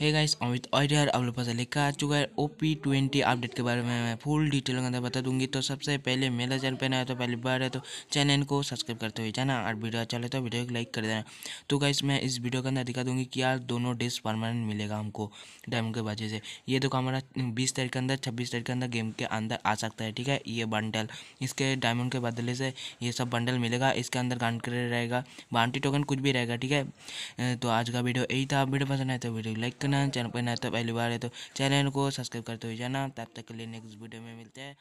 है गाइस अमित और यार आप लोग पता लिखा आ चुका है ओ पी ट्वेंटी अपडेट के बारे में मैं फुल डिटेल के अंदर बता दूंगी तो सबसे पहले मेरा चैनल पर नया तो पहली बार है तो चैनल को सब्सक्राइब करते हुए जाना और वीडियो अच्छा लगे तो वीडियो को लाइक कर देना तो गाइस मैं इस वीडियो के अंदर दिखा दूंगी कि यार दोनों डिस्क परमानेंट मिलेगा हमको डायमंड के बाजे से ये तो हमारा बीस तारीख के अंदर छब्बीस तारीख के अंदर गेम के अंदर आ सकता है ठीक है ये बंडल इसके डायमंड के बदले से ये सब बंडल मिलेगा इसके अंदर गांड रहेगा बांटी टोकन कुछ भी रहेगा ठीक है तो आज का वीडियो यही था वीडियो पसंद आए तो वीडियो लाइक करना चैनल पर नया तो पहली बार है तो चैनल को सब्सक्राइब करते हुए जाना तब तक के लिए नेक्स्ट वीडियो में मिलते हैं